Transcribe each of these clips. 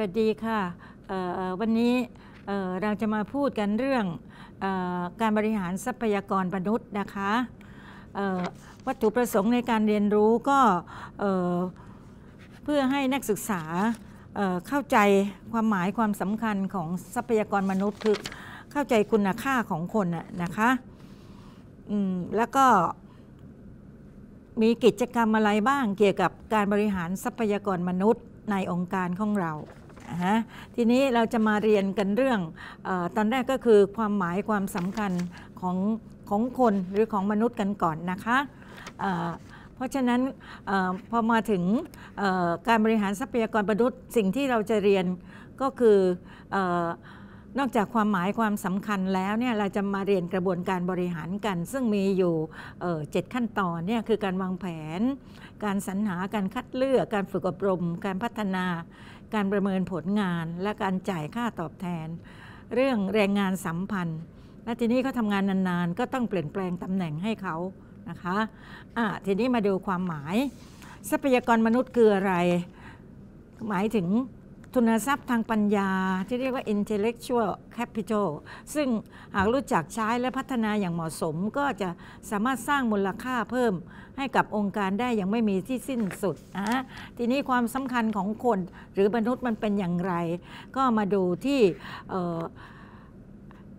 วัสดีค่ะวันนี้เราจะมาพูดกันเรื่องอการบริหารทรัพยากรมนุษย์นะคะวัตถุประสงค์ในการเรียนรู้ก็เพื่อให้นักศึกษาเข้าใจความหมายความสำคัญของทรัพยากรมนุษย์คือเข้าใจคุณค่าของคนนะคะแล้วก็มีกิจกรรมอะไรบ้างเกี่ยวกับการบริหารทรัพยากรมนุษย์ในองค์การของเราฮะทีนี้เราจะมาเรียนกันเรื่องอตอนแรกก็คือความหมายความสำคัญ ของของคนหรือของมนุษย์กันก่อนนะคะเพราะฉะนั้นอพอมาถึงการบริหารทรัพยากรมนุษย์ สิ่งที่เราจะเรียนก็คืออนอกจากความหมายความสำคัญแล้วเนี่ยเราจะมาเรียนกระบวนการบริหารกัน ซึ่งมีอยู่เจ็ดขั้นตอนเนี่ยคือการวางแผน การสรรหาการคัดเลือก การฝึกอบรม การพัฒนาการประเมินผลงานและการจ่ายค่าตอบแทน เรื่องแรงงานสัมพันธ์ และทีนี้เขาทำงานนานๆ ก็ต้องเปลี่ยนแปลงตำแหน่งให้เขานะคะะทีนี้มาดูความหมาย ทรัพยากรมนุษย์คืออะไร หมายถึงทุนทรัพย์ทางปัญญาที่เรียกว่า intellectual capital ซึ่งหากรู้จักใช้และพัฒนาอย่างเหมาะสมก็จะสามารถสร้างมูลค่าเพิ่มให้กับองค์การได้อย่างไม่มีที่สิ้นสุดนะทีนี้ความสำคัญของคนหรือมนุษย์มันเป็นอย่างไร ก็มาดูที่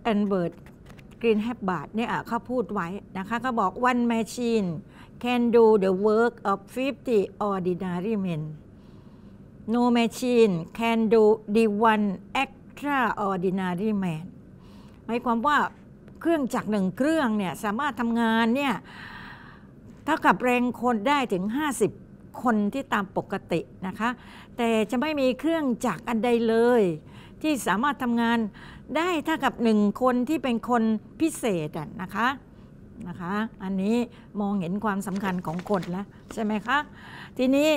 แอนเบิร์ตกรีนแฮปบาร์ดเนี่ยเขาพูดไว้นะคะเขาบอก one machine can do the work of 50 ordinary men no machine can do the one extraordinary man หมายความว่าเครื่องจักรหนึ่งเครื่องเนี่ยสามารถทำงานเนี่ยเท่ากับแรงคนได้ถึง 50 คนที่ตามปกตินะคะ แต่จะไม่มีเครื่องจักรอันใดเลย ที่สามารถทำงานได้เท่ากับหนึ่งคนที่เป็นคนพิเศษนะคะนะคะ อันนี้มองเห็นความสำคัญของกฎแล้วใช่ไหมคะ ทีนี้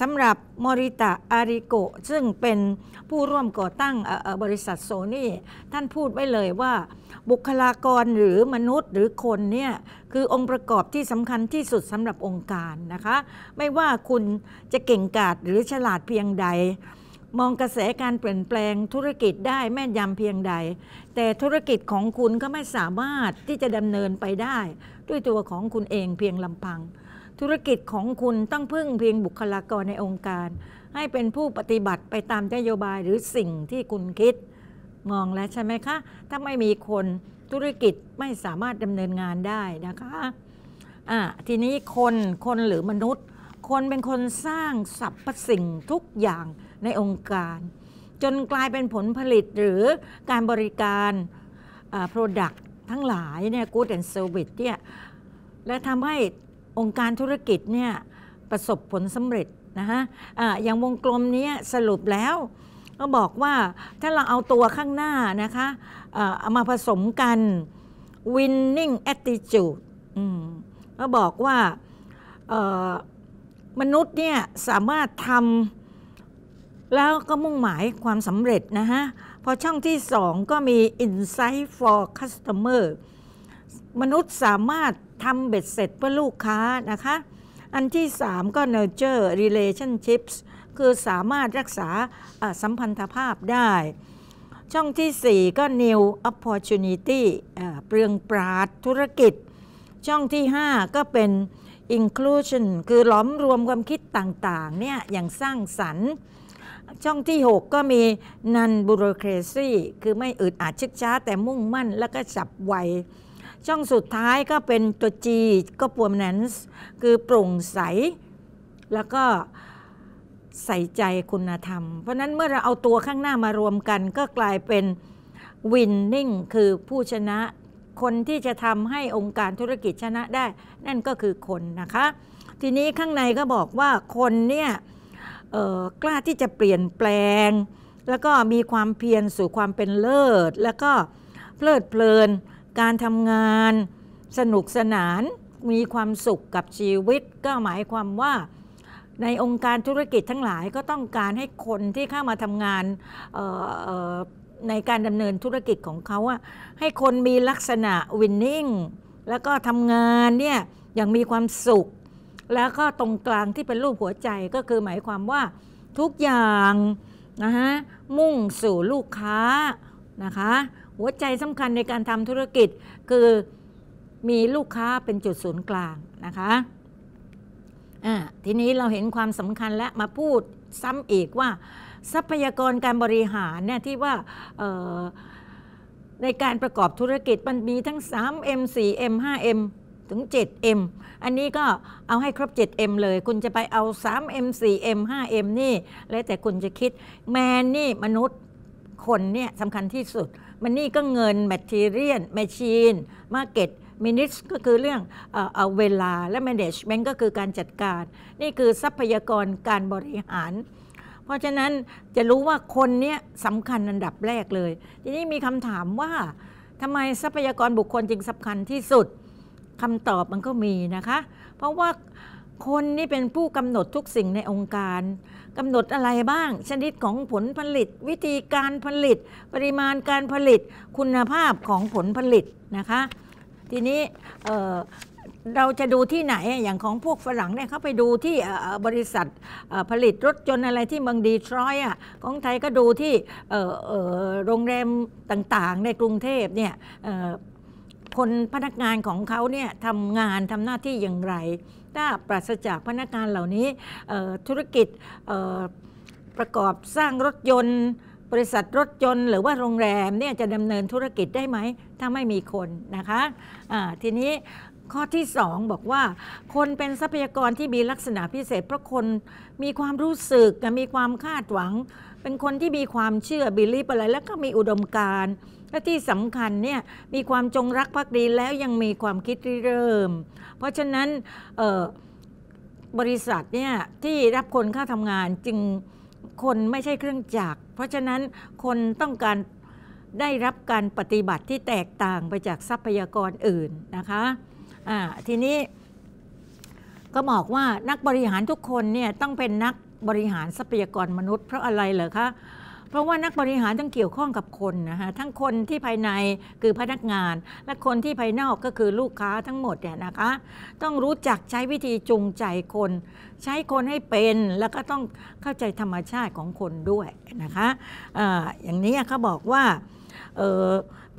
สำหรับมอริตะอาริโกซึ่งเป็นผู้ร่วมก่อตั้งบริษัทโซนี่ ท่านพูดไว้เลยว่าบุคลากรหรือมนุษย์หรือคนเนี่ยคือองค์ประกอบที่สำคัญที่สุดสำหรับองค์การนะคะไม่ว่าคุณจะเก่งกาจหรือฉลาดเพียงใดมองกระแสการเปลี่ยนแปลงธุรกิจได้แม่นยำเพียงใด แต่ธุรกิจของคุณก็ไม่สามารถที่จะดำเนินไปได้ ด้วยตัวของคุณเองเพียงลำพัง ธุรกิจของคุณต้องพึ่งเพียงบุคลากรในองค์การ ให้เป็นผู้ปฏิบัติไปตามนโยบายหรือสิ่งที่คุณคิด มองแล้วใช่ไหมคะ ถ้าไม่มีคนธุรกิจไม่สามารถดำเนินงานได้นะคะะทีนี้คนคนหรือมนุษย์ คนเป็นคนสร้างสรรพสิ่งทุกอย่างในองค์การจนกลายเป็นผลผลิตหรือการบริการโปรดักต์ทั้งหลายเนี่ยกู๊ดแอนด์เซอร์วิสเนี่ยและทำให้องค์การธุรกิจเนี่ยประสบผลสำเร็จนะฮะอะอย่างวงกลมนี้สรุปแล้ว ก็บอกว่าถ้าเราเอาตัวข้างหน้านะคะะเอามาผสมกัน winning attitude ก็บอกว่ามนุษย์เนี่ยสามารถทำแล้วก็มุ่งหมายความสำเร็จนะฮะพอช่องที่ 2 ก็มี Insight for Customer มนุษย์สามารถทำเบ็ดเสร็จเพื่อลูกค้านะคะอันที่ 3 ก็ Nurture Relationships คือสามารถรักษาสัมพันธภาพได้ ช่องที่ 4 ก็ New Opportunity เปลืองปราดธุรกิจ ช่องที่ 5 ก็เป็น Inclusion คือล้อมรวมความคิดต่างๆเนี่ยอย่างสร้างสรรค์ช่องที่ 6 ก็มีนันบูโรเครซีคือไม่อึดอัดชึกช้าแต่มุ่งมั่น แล้วก็ฉับไว ช่องสุดท้ายก็เป็น ตัวจีก็ปวมแนนส์คือโปร่งใส แล้วก็ใส่ใจคุณธรรม เพราะนั้นเมื่อเราเอาตัวข้างหน้ามารวมกัน ก็กลายเป็นวินนิ่งคือผู้ชนะ คนที่จะทำให้องค์การธุรกิจชนะได้ นั่นก็คือคนนะคะ ทีนี้ข้างในก็บอกว่าคนเนี่ยกล้าที่จะเปลี่ยนแปลง แล้วก็มีความเพียรสู่ความเป็นเลิศแล้วก็เพลิดเพลินการทำงานสนุกสนาน มีความสุขกับชีวิต ก็หมายความว่า ในองค์การธุรกิจทั้งหลายก็ต้องการให้คนที่เข้ามาทำงานในการดำเนินธุรกิจของเขาให้คนมีลักษณะวินนิ่งแล้วก็ทำงานเนี่ยอย่างมีความสุขแล้วก็ตรงกลางที่เป็นรูปหัวใจก็คือหมายความว่า ทุกอย่างนะฮะมุ่งสู่ลูกค้านะคะหัวใจสำคัญในการทำธุรกิจคือมีลูกค้าเป็นจุดศูนย์กลางนะคะะทีนี้เราเห็นความสำคัญและมาพูดซ้ำอีกว่า ทรัพยากรการบริหารเนี่ยที่ว่าในการประกอบธุรกิจมันมีทั้ง 3M 4M 5M ถึง 7M อันนี้ก็เอาให้ครบ 7M เลย คุณจะไปเอา 3M 4M 5M นี่ แล้วแต่คุณจะคิด แมนนี่มนุษย์คนเนี่ยสำคัญที่สุด มันนี่ก็เงินแมทเทเรีย a แมชชีนมาเก็ตมินิสก็คือเรื่องเอ่อาเวลาและแมเ a g e m e n ์ก็คือการจัดการ นี่คือทรัพยากรการบริหาร เพราะฉะนั้นจะรู้ว่าคนเนี้ยสำคัญอันดับแรกเลย ทีนี้มีคำถามว่าทำไมทรัพยากรบุคคลจึงสำคัญที่สุดคำตอบมันก็มีนะคะ เพราะว่าคนนี่เป็นผู้กำหนดทุกสิ่งในองค์การกำหนดอะไรบ้างชนิดของผลผลิต วิธีการผลิต ปริมาณการผลิตคุณภาพของผลผลิตนะคะทีนี้เราจะดูที่ไหนอย่างของพวกฝรั่งเนี่ยเขาไปดูที่บริษัทผลิตรถยนต์อะไรที่เมืองดีทรอยอ่ะของไทยก็ดูที่โรงแรมต่างๆ ในกรุงเทพเนี่ยคนพนักงานของเขาเนี่ยทำงานทำหน้าที่อย่างไร ถ้าปราศจากพนักงานเหล่านี้ธุรกิจประกอบสร้างรถยนต์บริษัทรถยนต์หรือว่าโรงแรมเนี่ยจะดำเนินธุรกิจได้ไหมถ้าไม่มีคนนะคะะทีนี้ข้อที่2บอกว่าคนเป็นทรัพยากรที่มีลักษณะพิเศษ เพราะคนมีความรู้สึก มีความคาดหวัง เป็นคนที่มีความเชื่อบิลีฟอะไร แล้วก็มีอุดมการและที่สำคัญเนี่ยมีความจงรักภักดีแล้วยังมีความคิดริเริ่ม เพราะฉะนั้นบริษัทเนี่ยที่รับคนเข้าทำงานจึงคนไม่ใช่เครื่องจักรเพราะฉะนั้นคนต้องการได้รับการปฏิบัติที่แตกต่างไปจากทรัพยากรอื่นนะคะะทีนี้ก็บอกว่านักบริหารทุกคนเนี่ยต้องเป็นนักบริหารทรัพยากรมนุษย์เพราะอะไรเหรอคะเพราะว่านักบริหารต้องเกี่ยวข้องกับคนนะคะทั้งคนที่ภายในคือพนักงาน และคนที่ภายนอกก็คือลูกค้าทั้งหมดเนี่ยนะคะ ต้องรู้จักใช้วิธีจูงใจคน ใช้คนให้เป็น แล้วก็ต้องเข้าใจธรรมชาติของคนด้วยนะคะอะอย่างนี้เขาบอกว่า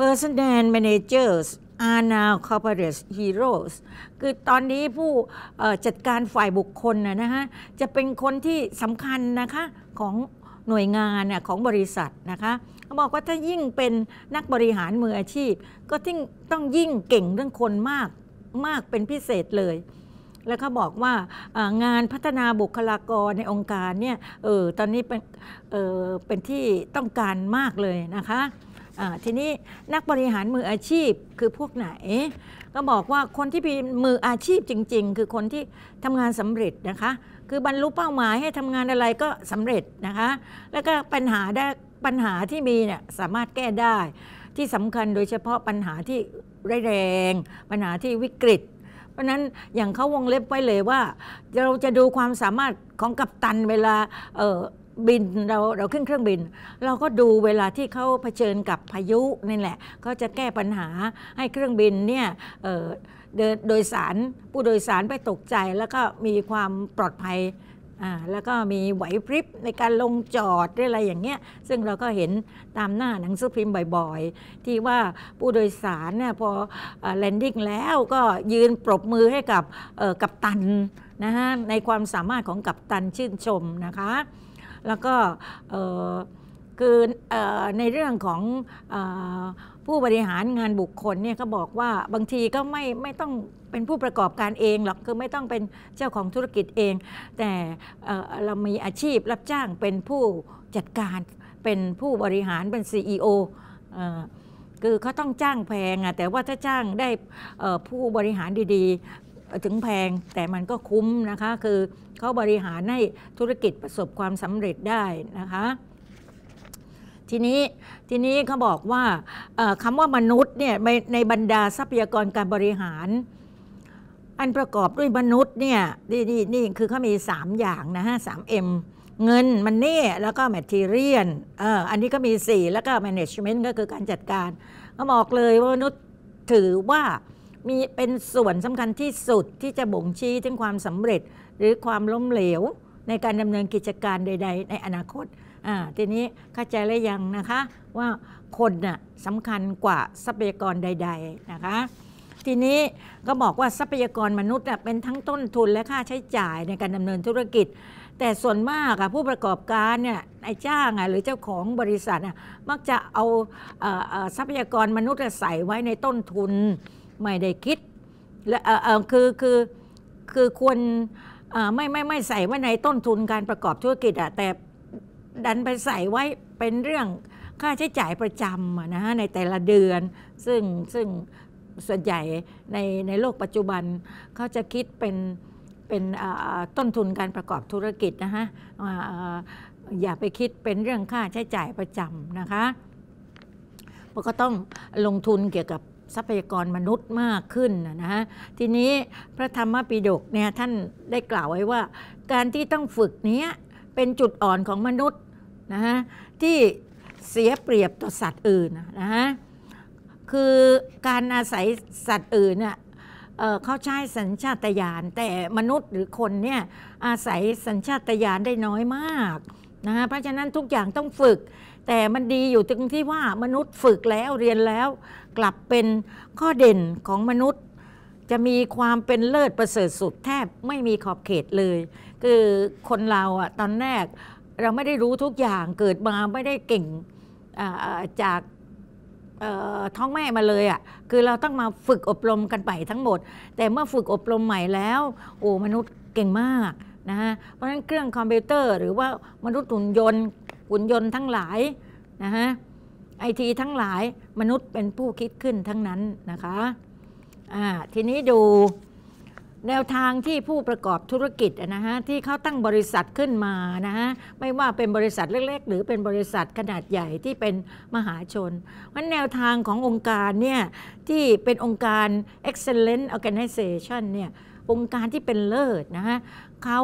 personnel managers are now corporate heroes คือตอนนี้ผู้จัดการฝ่ายบุคคลนะฮะ จะเป็นคนที่สำคัญนะคะของหน่วยงานของบริษัทนะคะเขาบอกว่าถ้ายิ่งเป็นนักบริหารมืออาชีพ ก็ต้องยิ่งเก่งเรื่องคนมากมากเป็นพิเศษเลย แล้วเขาบอกว่างานพัฒนาบุคลากรในองค์การเนี่ยเออตอนนี้เป็นเออเป็นที่ต้องการมากเลยนะคะทีนี้นักบริหารมืออาชีพคือพวกไหน ก็บอกว่าคนที่เป็นมืออาชีพจริงๆ คือคนที่ทำงานสำเร็จนะคะคือบรรลุเป้าหมายให้ทำงานอะไรก็สำเร็จนะคะแล้วก็ปัญหาได้ปัญหาที่มีเนี่ยสามารถแก้ได้ที่สำคัญโดยเฉพาะปัญหาที่ร้แรง ปัญหาที่วิกฤต เพราะนั้นอย่างเขาวงเล็บไว้เลยว่า เราจะดูความสามารถของกัปตันเวลาบินเราเราขึ้นเครื่องบิน เราก็ดูเวลาที่เขาเผชิญกับพายุนี่แหละก็จะแก้ปัญหาให้เครื่องบินเนี่ยดินโดยสารผู้โดยสารไปตกใจแล้วก็มีความปลอดภัย แล้วก็มีไหวพริบในการลงจอดอะไรอย่างเงี้ยซึ่งเราก็เห็นตามหน้าหนังสือพิมพ์บ่อยๆ ที่ว่าผู้โดยสารเนี่ยพอแลนดิ้งแล้วก็ยืนปรบมือให้กับกัปตันนะฮะในความสามารถของกัปตันชื่นชมนะคะแล้วก็คือในเรื่องของผู้บริหารงานบุคคลเนี่ยเขาบอกว่าบางทีก็ไม่ไม่ต้องเป็นผู้ประกอบการเองหรอกคือไม่ต้องเป็นเจ้าของธุรกิจเอง แต่เรามีอาชีพรับจ้างเป็นผู้จัดการเป็นผู้บริหารเป็น CEO เคือเขาต้องจ้างแพงอะแต่ว่าถ้าจ้างได้ผู้บริหารดี ๆ ถึงแพงแต่มันก็คุ้มนะคะ คือเขาบริหารให้ธุรกิจประสบความสำเร็จได้นะคะทีนี้ทีนี้เขาบอกว่าคำว่ามนุษย์เนี่ยในบรรดาทรัพยากรการบริหาร อันประกอบด้วยมนุษย์เนี่ยนี่นี่นี่คือเขามี 3 อย่างนะฮะสามเอ็มเงิน มันนี่แล้วก็แมทเทียนเอออันนี้ก็มี 4 แล้วก็แมネจเมนต์ก็คือการจัดการก็บอกเลยว่ามนุษย์ถือว่า มีเป็นส่วนสำคัญที่สุดที่จะบ่งชี้ถึงความสำเร็จ หรือความล้มเหลวในการดำเนินกิจการใด ๆ ในอนาคต่าทีนี้เข้าใจแล้วยังนะคะว่าคนน่ะสำคัญกว่าทรัพยากรใดๆนะคะทีนี้ก็บอกว่าทรัพยากรมนุษย์เป็นทั้งต้นทุนและค่าใช้จ่ายในการดำเนินธุรกิจ แต่ส่วนมากผู้ประกอบการเนี่ยนายจ้างหรือเจ้าของบริษัทมักจะเอาทรัพยากรมนุษย์ใส่ไว้ในต้นทุนไม่ได้คิดและคือคือคือควรไม่ไม่ไม่ใส่ไว้ในต้นทุนการประกอบธุรกิจแต่ดันไปใส่ไว้เป็นเรื่องค่าใช้จ่ายประจำนะฮะในแต่ละเดือน ซึ่งซึ่งส่วนใหญ่ในในโลกปัจจุบันเขาจะคิดเป็นเป็นต้นทุนการประกอบธุรกิจนะฮะอย่าไปคิดเป็นเรื่องค่าใช้จ่ายประจำนะคะมันก็ต้องลงทุนเกี่ยวกับทรัพยากรมนุษย์มากขึ้นนะฮะทีนี้พระธรรมปิฎกเนี่ยท่านได้กล่าวไว้ว่า การที่ต้องฝึกเนี้ยเป็นจุดอ่อนของมนุษย์นะฮะที่เสียเปรียบต่อสัตว์อื่นนะฮะคือการอาศัยสัตว์อื่นเนี่ยเขาใช้สัญชาตญาณแต่มนุษย์หรือคนเนี่ยอาศัยสัญชาตญาณได้น้อยมากนะฮะเพราะฉะนั้นทุกอย่างต้องฝึกแต่มันดีอยู่ตรงที่ว่ามนุษย์ฝึกแล้วเรียนแล้วกลับเป็นข้อเด่นของมนุษย์จะมีความเป็นเลิศประเสริฐสุดแทบไม่มีขอบเขตเลย คือคนเราอะตอนแรกเราไม่ได้รู้ทุกอย่างเกิดมาไม่ได้เก่งจากท้องแม่มาเลยอะ่ะคือเราต้องมาฝึกอบรมกันไปทั้งหมด แต่เมื่อฝึกอบรมใหม่แล้ว โอ้มนุษย์เก่งมากนะฮะเพราะฉะนั้นเครื่องคอมพิวเตอร์ หรือว่ามนุษย์หุ่นยนต์หุ่นยนต์ทั้งหลายนะฮะไอทีทั้งหลายมนุษย์เป็นผู้คิดขึ้นทั้งนั้นนะคะทีนี้ดูแนวทางที่ผู้ประกอบธุรกิจนะฮะที่เขาตั้งบริษัทขึ้นมานะฮะไม่ว่าเป็นบริษัทเล็ก ๆ หรือเป็นบริษัทขนาดใหญ่ที่เป็นมหาชนรานแนวทางขององค์การเนี่ยที่เป็นองค์การ Excellent Organization เนี่ยองค์การที่เป็นเลิศนะฮะเขา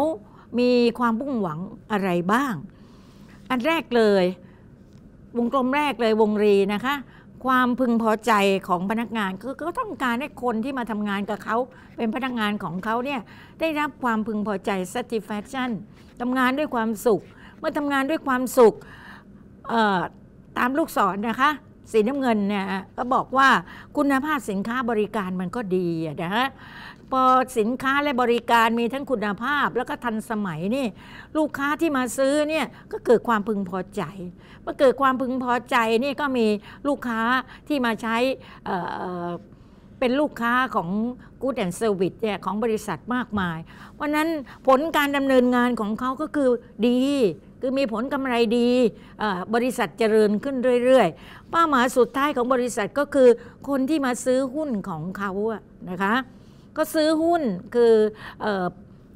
มีความมุ่งหวังอะไรบ้าง อันแรกเลย วงกลมแรกเลยวงรีนะคะความพึงพอใจของพนักงานคือก็ต้องการให้คนที่มาทำงานกับเขา เป็นพนักงานของเขาเนี่ยได้รับความพึงพอใจ satisfaction ทำงานด้วยความสุข เมื่อทำงานด้วยความสุขตามลูกศรนนะคะสีน้ำเงินเนี่ยก็บอกว่าคุณภาพสินค้าบริการมันก็ดีนะฮะพอสินค้าและบริการมีทั้งคุณภาพ แล้วก็ทันสมัยนี่ ลูกค้าที่มาซื้อเนี่ยก็เกิดความพึงพอใจเมื่อเกิดความพึงพอใจนี่ก็มีลูกค้าที่มาใช้เป็นลูกค้าของ Good and Service เนี่ยของบริษัทมากมาย เพราะนั้นผลการดำเนินงานของเขาก็คือดี คือมีผลกำไรดี บริษัทเจริญขึ้นเรื่อยๆป้าหมาสุดท้ายของบริษัทก็คือคนที่มาซื้อหุ้นของเขาอะนะคะก็ซื้อหุ้นคืออ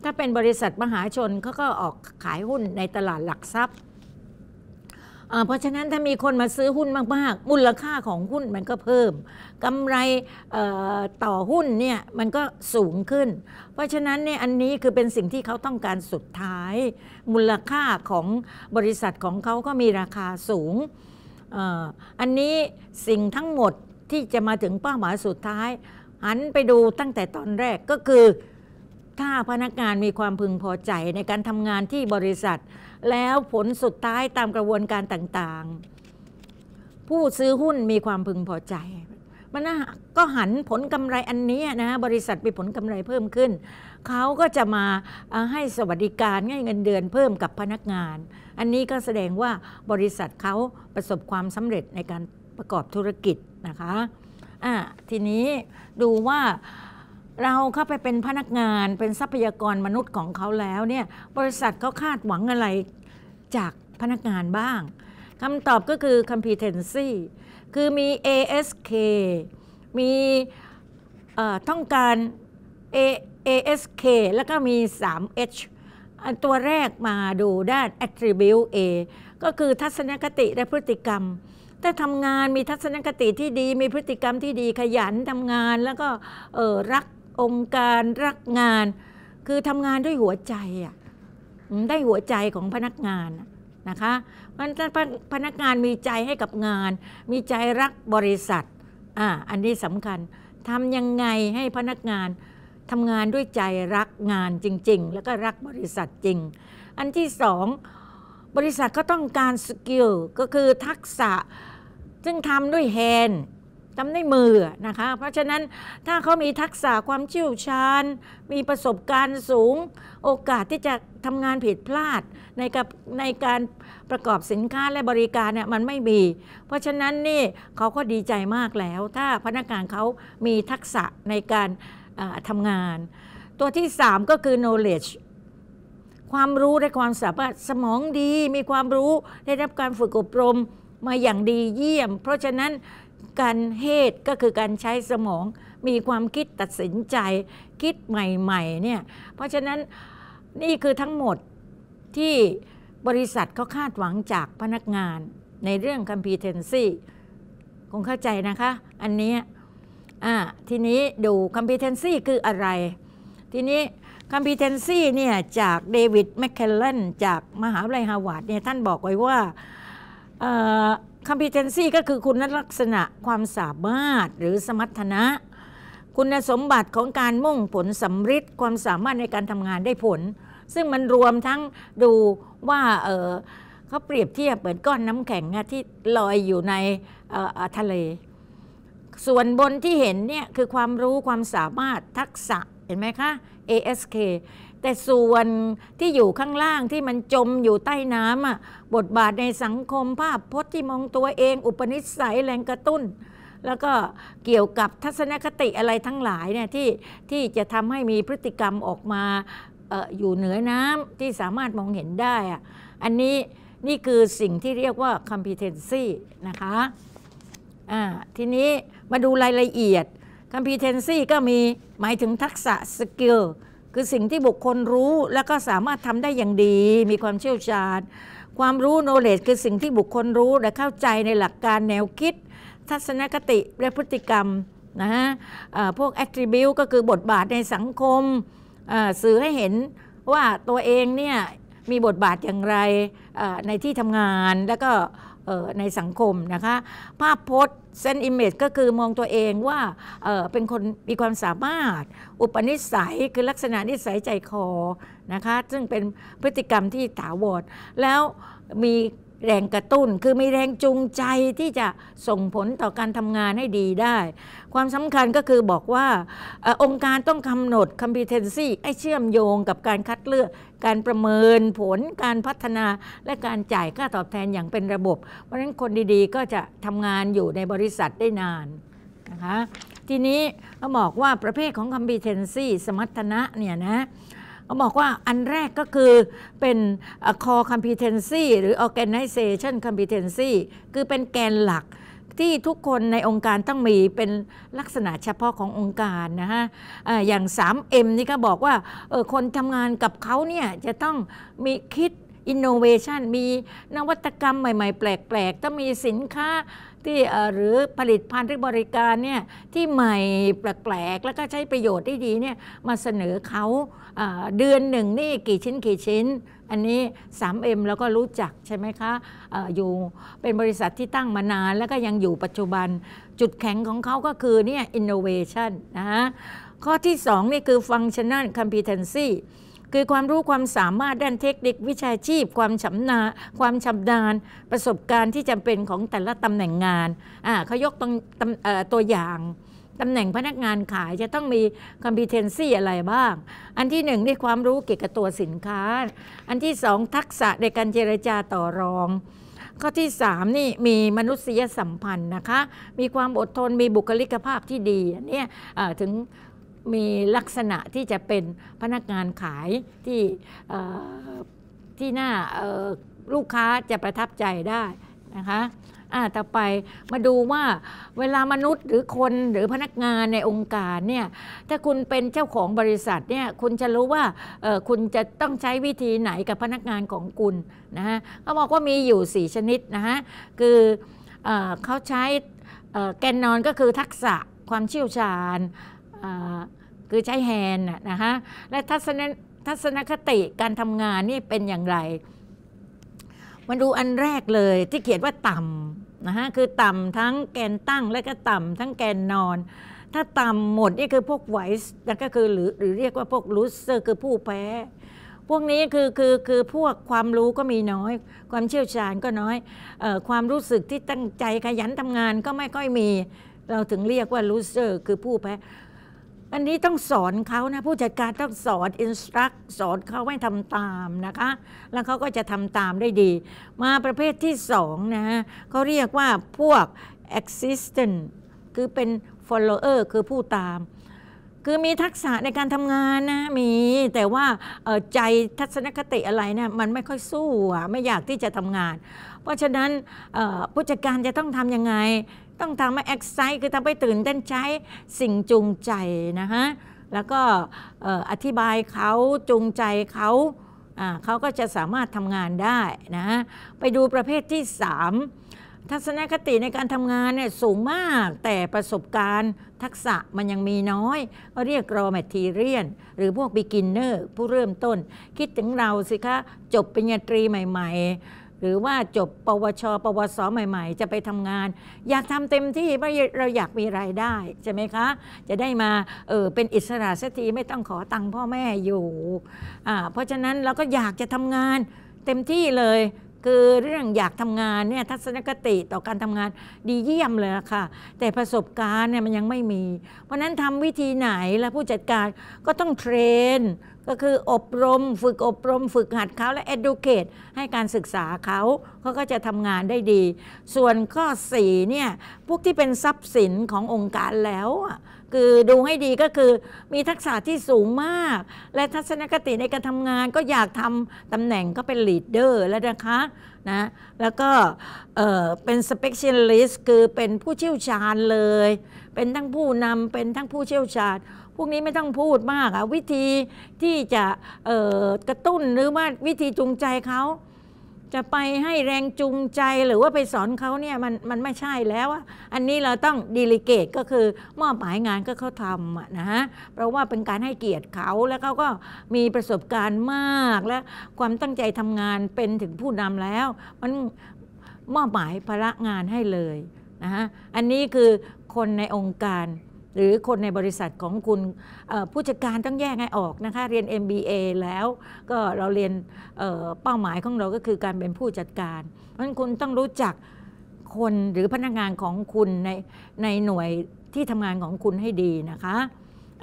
ถ้าเป็นบริษัทมหาชนเขาก็ออกขายหุ้นในตลาดหลักทรัพย์ เพราะฉะนั้นถ้ามีคนมาซื้อหุ้นมากๆ มูลค่าของหุ้นมันก็เพิ่มกำไรต่อหุ้นเนี่ยมันก็สูงขึ้น เพราะฉะนั้นเนี่ยอันนี้คือเป็นสิ่งที่เขาต้องการสุดท้าย มูลค่าของบริษัทของเขาก็มีราคาสูงอันนี้สิ่งทั้งหมดที่จะมาถึงเป้าหมายสุดท้ายหันไปดูตั้งแต่ตอนแรกก็คือ ถ้าพนักงานมีความพึงพอใจในการทำงานที่บริษัท แล้วผลสุดท้ายตามกระบวนการต่างๆ ผู้ซื้อหุ้นมีความพึงพอใจมันก็หันผลกำไรอันนี้นะ บริษัทไปผลกำไรเพิ่มขึ้นเขาก็จะมาให้สวัสดิการให้เงินเดือนเพิ่มกับพนักงาน อันนี้ก็แสดงว่าบริษัทเขาประสบความสำเร็จในการประกอบธุรกิจนะคะอ่ะทีนี้ดูว่าเราเข้าไปเป็นพนักงานเป็นทรัพยากรมนุษย์ของเขาแล้วเนี่ยบริษัทเขาคาดหวังอะไรจากพนักงานบ้างคำตอบก็คือ competency คือมี ASK มีต้องการ ASK แล้วก็มี 3H ตัวแรกมาดูด้าน attribute A ก็คือทัศนคติและพฤติกรรมถ้าทำงานมีทัศนคติที่ดี มีพฤติกรรมที่ดี ขยันทำงาน แล้วก็รักองค์การรักงาน คือทำงานด้วยหัวใจอ่ะได้หัวใจของพนักงานนะคะมันถ้าพนักงานมีใจให้กับงาน มีใจรักบริษัทอ่าอันนี้สำคัญทำยังไงให้พนักงานทำงานด้วยใจรักงานจริงๆ แล้วก็รักบริษัทจริง อันที่สองบริษัทก็ต้องการสกิลก็คือทักษะซึ่งทำด้วยแฮนทำด้วยมือนะคะเพราะฉะนั้นถ้าเขามีทักษะความเชี่ยวชาญ มีประสบการณ์สูง โอกาสที่จะทำงานผิดพลาด ในกับในการประกอบสินค้าและบริการเนี่ยมันไม่มี เพราะฉะนั้นนี่เขาก็ดีใจมากแล้ว ถ้าพนักงานเขามีทักษะในการทำงาน ตัวที่ 3 ก็คือ knowledge ความรู้และความสามารถสมองดี มีความรู้ได้รับการฝึกอบรมมาอย่างดีเยี่ยม เพราะฉะนั้นการเหตุก็คือการใช้สมองมีความคิดตัดสินใจคิดใหม่ๆเนี่ย เพราะฉะนั้นนี่คือทั้งหมดที่บริษัทเขาคาดหวังจากพนักงานในเรื่อง competency คงเข้าใจนะคะ อันนี้ทีนี้ดู competency คืออะไร ทีนี้ competency เนี่ยจากเดวิดแมคเคลเลนจากมหาวิทยาลัยฮาวาดเนี่ยท่านบอกไว้ว่า competency ก็คือคุณลักษณะความสามารถหรือสมรรถนะ คุณสมบัติของการมุ่งผลสำฤทธิ์ความสามารถในการทำงานได้ผล ซึ่งมันรวมทั้งดูว่าเเขาเปรียบเทียบเหมือนก้อนน้ำแข็งที่ลอยอยู่ในทะเล ส่วนบนที่เห็นเนี่ยคือความรู้ความสามารถทักษะ เห็นไหมคะ ASK แต่ส่วนที่อยู่ข้างล่างที่มันจมอยู่ใต้น้ำอ่ะบทบาทในสังคมภาพ พจน์ที่มองตัวเอง อุปนิสัยแรงกระตุ้น แล้วก็เกี่ยวกับทัศนคติอะไรทั้งหลายเนี่ยที่ที่จะทำให้มีพฤติกรรมออกมาอออยู่เหนือน้ำที่สามารถมองเห็นได้อ่ะอันนี้นี่คือสิ่งที่เรียกว่า competency นะคะะทีนี้มาดูรายละเอียด competency ก็มีหมายถึงทักษะ skill คือสิ่งที่บุคคลรู้แล้วก็สามารถทำได้อย่างดี มีความเชี่ยวชาญความรู้โนเลจคือสิ่งที่บุคคลรู้และเข้าใจในหลักการแนวคิด ทัศนคติและพฤติกรรมนะฮะพวก attribute ก็คือบทบาทในสังคมสื่อให้เห็นว่าตัวเองเนี่ยมีบทบาทอย่างไรในที่ทำงานแล้วก็ในสังคมนะคะภาพพจน์เซนอิมเมจก็คือมองตัวเองว่าเเป็นคนมีความสามารถอุปนิสัยคือลักษณะนิสัยใจคอนะคะซึ่งเป็นพฤติกรรมที่ถาวรแล้วมีแรงกระตุ้นคือมีแรงจูงใจที่จะส่งผลต่อการทำงานให้ดีได้ ความสำคัญก็คือบอกว่าอองค์การต้องกำหนด competency ให้เชื่อมโยงกับการคัดเลือกการประเมินผล การพัฒนา และการจ่ายค่าตอบแทนอย่างเป็นระบบ เพราะฉะนั้นคนดีๆ ก็จะทำงานอยู่ในบริษัทได้นานนะคะทีนี้เขาบอกว่าประเภทของ competency สมรรถนะเนี่ยนะเขาบอกว่าอันแรกก็คือเป็น core competency หรือ organization competency คือเป็นแกนหลักที่ทุกคนในองค์การต้องมีเป็นลักษณะเฉพาะขององค์การนะฮะอย่าง 3M นี่ก็บอกว่าคนทำงานกับเขาเนี่ยจะต้องมีคิด innovation มีนวัตกรรมใหม่ๆแปลกๆ ต้องมีสินค้าที่หรือผลิตภัณฑ์หรือบริการเนี่ยที่ใหม่แปลกๆ แล้วก็ใช้ประโยชน์ได้ดีเนี่ยมาเสนอเขาเดือนหนึ่งนี่กี่ชิ้นกี่ชิ้น อันนี้ 3M เราก็รู้จักใช่ไหมคะอะอยู่เป็นบริษัทที่ตั้งมานานแล้วก็ยังอยู่ปัจจุบัน จุดแข็งของเขาก็คือเนี่ย innovation นะฮะข้อที่2นี่คือ functional competency คือความรู้ความสามารถด้านเทคนิควิชาชีพ ความชำนาญความชำนาญ ประสบการณ์ที่จำเป็นของแต่ละตำแหน่งงาน อ่าเขายกตตัวอย่างตำแหน่งพนักงานขายจะต้องมี competency อะไรบ้าง อันที่หนึ่งได้ความรู้เกี่ยวกับตัวสินค้า อันที่สองทักษะในการเจรจาต่อรอง ข้อที่สามนี่มีมนุษยสัมพันธ์นะคะมีความอดทนมีบุคลิกภาพที่ดีเนี่ยถึงมีลักษณะที่จะเป็นพนักงานขายที่ที่หน้าลูกค้าจะประทับใจได้นะคะอ่าต่อไปมาดูว่าเวลามนุษย์หรือคนหรือพนักงานในองค์การเนี่ยถ้าคุณเป็นเจ้าของบริษัทเนี่ยคุณจะรู้ว่าเออคุณจะต้องใช้วิธีไหนกับพนักงานของคุณนะฮะเขาบอกว่ามีอยู่4ชนิดนะฮะคือเออเขาใช้แกนนอนก็คือทักษะความเชี่ยวชาญคือใช้แฮนนะฮะ และทัศนทัศนคติการทำงานนี่เป็นอย่างไร มันดูอันแรกเลยที่เขียนว่าต่ำนะฮะ คือต่ำทั้งแกนตั้ง และก็ต่ำทั้งแกนนอน ถ้าต่ำหมดนี่คือพวกไวส์นั่นก็คือหรือหรือเรียกว่าพวกลูสเซอร์คือผู้แพ้ พวกนี้คือ คือคือพวกความรู้ก็มีน้อย ความเชี่ยวชาญก็น้อยออความรู้สึกที่ตั้งใจขยันทำงานก็ไม่ค่อยมี เราถึงเรียกว่าลูเซอร์คือผู้แพ้อันนี้ต้องสอนเขานะผู้จัดการต้องสอนอินสตรักสอนเขาให้ทำตามนะคะแล้วเขาก็จะทำตามได้ดี มาประเภทที่สองนะฮะเขาเรียกว่าพวก existent คือเป็น follower คือผู้ตาม คือมีทักษะในการทำงานนะมี แต่ว่าใจทัศนคติอะไรเนะี่ยมันไม่ค่อยสู้ไม่อยากที่จะทำงาน เพราะฉะนั้นผู้จัดการจะต้องทำยังไงต้องทำให้ excite คือทำให้ตื่นเต้นใช้สิ่งจูงใจนะฮะแล้วก็อธิบายเขาจูงใจเขาเขาก็จะสามารถทำงานได้นะไปดูประเภทที่ 3 ทัศนคติในการทำงานเนี่ยสูงมากแต่ประสบการณ์ทักษะมันยังมีน้อย ก็เรียกรอแมททีเรียนหรือพวก beginner ผู้เริ่มต้น คิดถึงเราสิคะจบปริญญาตรีใหม่ ๆหรือว่าจบปวชปวสใหม่ๆ จะไปทำงาน อยากทำเต็มที่เพราะเราอยากมีรายได้ใช่ไหมคะ จะได้มาเออเป็นอิสระสักทีไม่ต้องขอตังค์พ่อแม่อยู่อ่าเพราะฉะนั้นเราก็อยากจะทำงาน เต็มที่เลยคือเรื่องอยากทำงานเนี่ยทัศนคติต่อการทำงานดีเยี่ยมเลยค่ะ แต่ประสบการณ์เนี่ยมันยังไม่มี เพราะนั้นทำวิธีไหนแล้วผู้จัดการก็ต้องเทรนก็คืออบรม ฝึกอบรม ฝึกหัดเขา และ educate ให้การศึกษาเขาเขาก็จะทำงานได้ดี ส่วนข้อ4เนี่ยพวกที่เป็นทรัพย์สินขององค์การแล้วคือดูให้ดีก็คือ มีทักษะที่สูงมาก และทัศนคติในการทำงานก็อยากทำตำแหน่งก็เป็น leader แล้วนะคะนะแล้วก็เเป็น specialist คือเป็นผู้เชี่ยวชาญเลย เป็นทั้งผู้นำเป็นทั้งผู้เชี่ยวชาญพวกนี้ไม่ต้องพูดมากอะวิธีที่จะกระตุ้นหรือว่าวิธีจูงใจเขาจะไปให้แรงจูงใจหรือว่าไปสอนเขาเนี่ยมันมันไม่ใช่แล้วอะอันนี้เราต้องดีลิเกตก็คือมอบหมายงานก็เขาทำนะฮะเพราะว่าเป็นการให้เกียรติเขาแล้วเขาก็มีประสบการณ์มาก และความตั้งใจทำงานเป็นถึงผู้นำแล้ว มันมอบหมายภาระงานให้เลยนะฮะอันนี้คือคนในองค์การหรือคนในบริษัทของคุณผู้จัดการต้องแยกให้ออกนะคะ เรียน MBA แล้ว ก็เราเรียนเป้าหมายของเราก็คือการเป็นผู้จัดการเพราะฉะนั้นคุณต้องรู้จักคนหรือพนักงานของคุณในในหน่วยที่ทำงานของคุณให้ดีนะคะ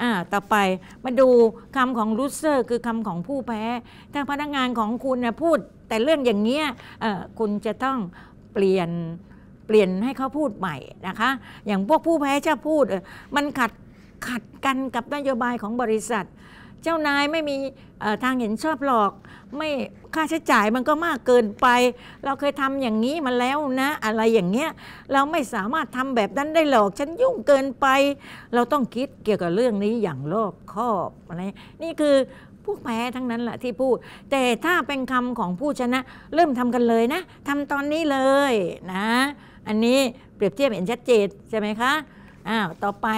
อ่าต่อไปมาดูคำของูเซอร์คือคำของผู้แพ้ ถ้าพนักงานของคุณนะพูดแต่เรื่องอย่างเงี้ยคุณจะต้องเปลี่ยนเปลี่ยนให้เขาพูดใหม่นะคะ อย่างพวกผู้แพ้จะพูดมันขัดขัดกันกับนโยบายของบริษัท เจ้านายไม่มีทางเห็นชอบหรอก ไม่ค่าใช้จ่ายมันก็มากเกินไป เราเคยทำอย่างนี้มาแล้วนะ อะไรอย่างเงี้ยเราไม่สามารถทำแบบนั้นได้หรอก ฉันยุ่งเกินไป เราต้องคิดเกี่ยวกับเรื่องนี้อย่างรอบคอบอะไรนี่คือพวกแพ้ทั้งนั้นแหละที่พูด แต่ถ้าเป็นคำของผู้ชนะ เริ่มทำกันเลยนะทำตอนนี้เลยนะอันนี้เปรียบเทียบเห็นชัดเจนใช่ไหมคะอ้าวต่อไป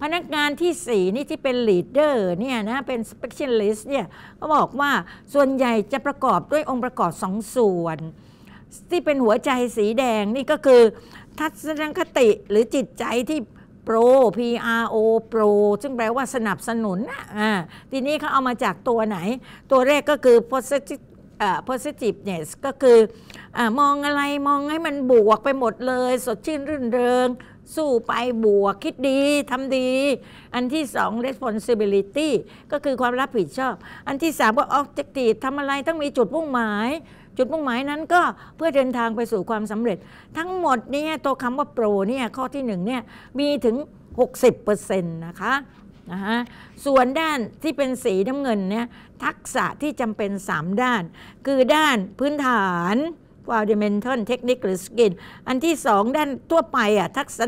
พนักงานที่4นี่ที่เป็น leader เนี่ยนะเป็น specialist เนี่ยก็บอกว่าส่วนใหญ่จะประกอบด้วยองค์ประกอบ2สส่วน ที่เป็นหัวใจสีแดงนี่ก็คือ ทัศนคติหรือจิตใจที่โปร PRO โปรซึ่งแปลว่าสนับสนุนอ่าทีนี้เขาเอามาจากตัวไหน ตัวแรกก็คือ positive positiveness ก็คืออมองอะไรมองให้มันบวกไปหมดเลย สดชื่นรื่นเริงสู้ไปบวกคิดดีทำดี อันที่สอง responsibility ก็คือความรับผิดชอบ อันที่สามก็ objective ทำอะไรต้องมีจุดมุ่งหมาย จุดมุ่งหมายนั้นก็เพื่อเดินทางไปสู่ความสำเร็จ ทั้งหมดนี่ตัวคำว่าโปรเนี่ยข้อที่หนึ่งเนี่ยมีถึง 60%นะคะนะฮะส่วนด้านที่เป็นสีน้ำเงินเนี่ยทักษะที่จำเป็น 3 ด้าน คือด้านพื้นฐาน fundamental technique หรือ skill อันที่ 2 ด้านทั่วไปอ่ะทักษะ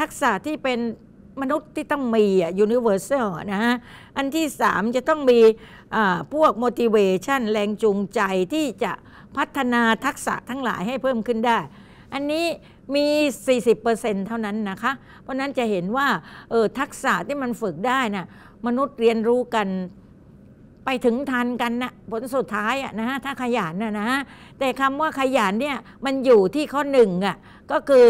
ทักษะที่เป็นมนุษย์ที่ต้องมีอ่ะ universal นะฮะอันที่ 3 จะต้องมีพวก motivation แรงจูงใจที่จะพัฒนาทักษะทั้งหลายให้เพิ่มขึ้นได้อันนี้มี 40%เท่านั้นนะคะ เพราะนั้นจะเห็นว่าเออทักษะที่มันฝึกได้นะ่ะมนุษย์เรียนรู้กันไปถึงทันกันนะ ผลสุดท้ายอะนะถ้าขยันนะนะแต่คำว่าขยันเนี่ยมันอยู่ที่ข้อหนึ่งอะก็คือ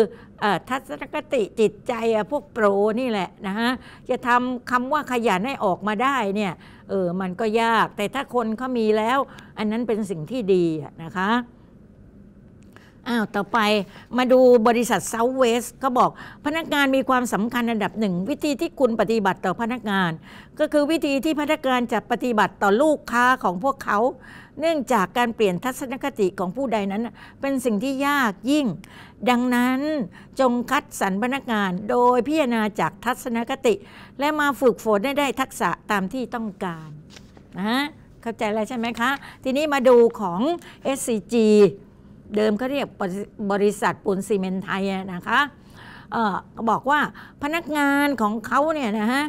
ทัศนคติจิตใจอะพวกโปรนี่แหละนะฮะจะทำคำว่าขยันให้ออกมาได้เนี่ยเออมันก็ยากแต่ถ้าคนเขามีแล้ว อันนั้นเป็นสิ่งที่ดีนะคะอ้าวต่อไปมาดูบริษัทเซาเวส ก็บอกพนักงานมีความสำคัญอันดับหนึ่งวิธีที่คุณปฏิบัติต่อพนักงาน ก็คือวิธีที่พนักงานจะปฏิบัติต่อลูกค้าของพวกเขา เนื่องจากการเปลี่ยนทัศนคติของผู้ใดนั้น เป็นสิ่งที่ยากยิ่ง ดังนั้นจงคัดสรรพนักงาน โดยพิจารณาจากทัศนคติ และมาฝึกฝนได้ได้ทักษะตามที่ต้องการนะเข้าใจแล้วใช่ไหมคะ ทีนี้มาดูของ SCG เดิมเขาเรียกบริษัทปูนซีเมนไทยนะคะบอกว่าพนักงานของเขาเนี่ยนะฮะ